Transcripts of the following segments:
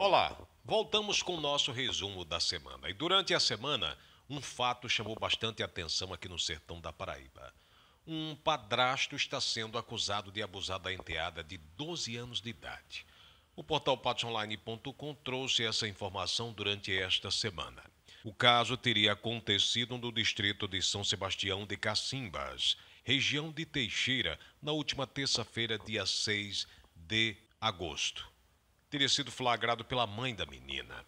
Olá, voltamos com o nosso resumo da semana. E durante a semana, um fato chamou bastante atenção aqui no sertão da Paraíba. Um padrasto está sendo acusado de abusar da enteada de 12 anos de idade. O portal Online.com trouxe essa informação durante esta semana. O caso teria acontecido no distrito de São Sebastião de Cacimbas, região de Teixeira, na última terça-feira, dia 6 de agosto teria sido flagrado pela mãe da menina.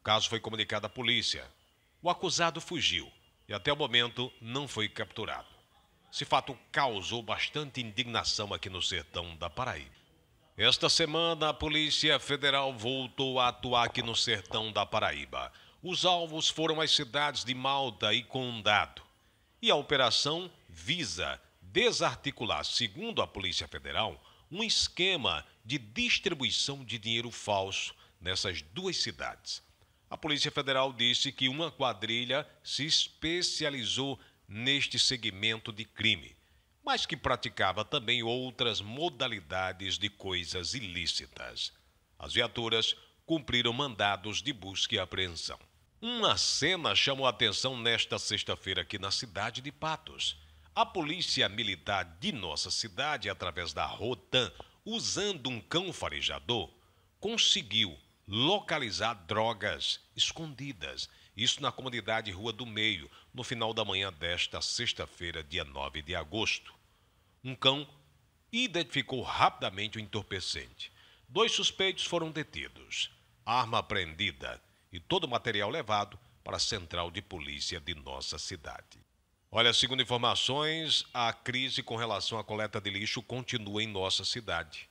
O caso foi comunicado à polícia. O acusado fugiu e até o momento não foi capturado. Esse fato causou bastante indignação aqui no sertão da Paraíba. Esta semana, a Polícia Federal voltou a atuar aqui no sertão da Paraíba. Os alvos foram as cidades de Malta e Condado. E a operação visa desarticular, segundo a Polícia Federal, um esquema de distribuição de dinheiro falso nessas duas cidades. A Polícia Federal disse que uma quadrilha se especializou neste segmento de crime, mas que praticava também outras modalidades de coisas ilícitas. As viaturas cumpriram mandados de busca e apreensão. Uma cena chamou a atenção nesta sexta-feira aqui na cidade de Patos. A Polícia Militar de nossa cidade, através da Rotan, usando um cão farejador, conseguiu localizar drogas escondidas. Isso na comunidade Rua do Meio, no final da manhã desta sexta-feira, dia 9 de agosto. Um cão identificou rapidamente o entorpecente. Dois suspeitos foram detidos, arma apreendida e todo o material levado para a central de polícia de nossa cidade. Olha, segundo informações, a crise com relação à coleta de lixo continua em nossa cidade.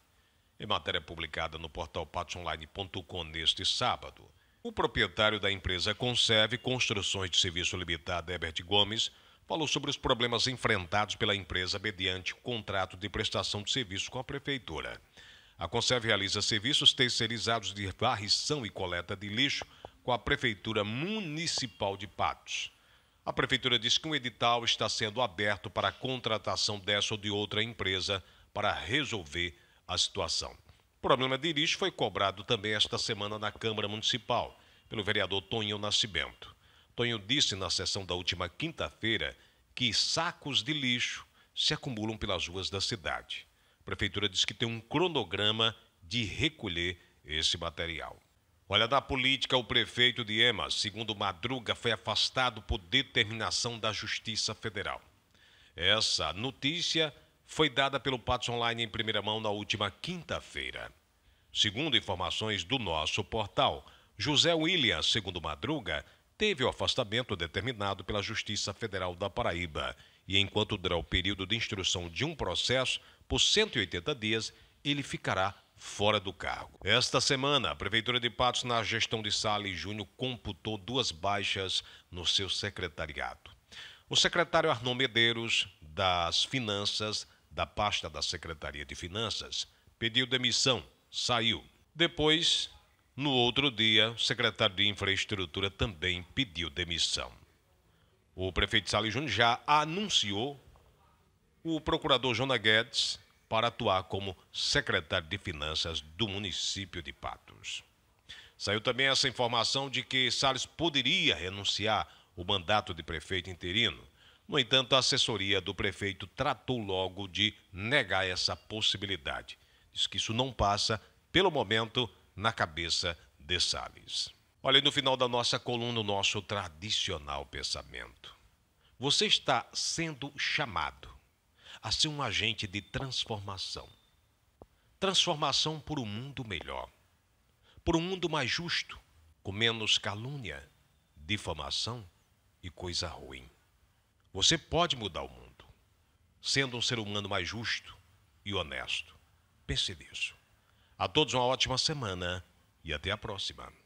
Em matéria publicada no portal patsonline.com neste sábado, o proprietário da empresa Conserve Construções de Serviço Limitado, Herbert Gomes, falou sobre os problemas enfrentados pela empresa mediante o contrato de prestação de serviço com a prefeitura. A Conserve realiza serviços terceirizados de varrição e coleta de lixo com a Prefeitura Municipal de Patos. A Prefeitura diz que um edital está sendo aberto para a contratação dessa ou de outra empresa para resolver a situação. O problema de lixo foi cobrado também esta semana na Câmara Municipal pelo vereador Tonho Nascimento. Tonho disse na sessão da última quinta-feira que sacos de lixo se acumulam pelas ruas da cidade. A prefeitura diz que tem um cronograma de recolher esse material. Olha, da política, o prefeito de Emas, segundo Madruga, foi afastado por determinação da Justiça Federal. Essa notícia foi dada pelo Patos Online em primeira mão na última quinta-feira. Segundo informações do nosso portal, José William, segundo Madruga, teve o afastamento determinado pela Justiça Federal da Paraíba. E enquanto durar o período de instrução de um processo, por 180 dias, ele ficará fora do cargo. Esta semana, a Prefeitura de Patos, na gestão de Sales Júnior, computou duas baixas no seu secretariado. O secretário Arnon Medeiros, das Finanças, da pasta da Secretaria de Finanças, pediu demissão, saiu. Depois, no outro dia, o secretário de Infraestrutura também pediu demissão. O prefeito Sales Júnior já anunciou o procurador Jona Guedes para atuar como secretário de Finanças do município de Patos. Saiu também essa informação de que Salles poderia renunciar o mandato de prefeito interino. No entanto, a assessoria do prefeito tratou logo de negar essa possibilidade. Diz que isso não passa, pelo momento, na cabeça de Salles. Olha, no final da nossa coluna, o nosso tradicional pensamento. Você está sendo chamado a ser um agente de transformação. Transformação por um mundo melhor, por um mundo mais justo, com menos calúnia, difamação e coisa ruim. Você pode mudar o mundo, sendo um ser humano mais justo e honesto. Pense nisso. A todos uma ótima semana e até a próxima.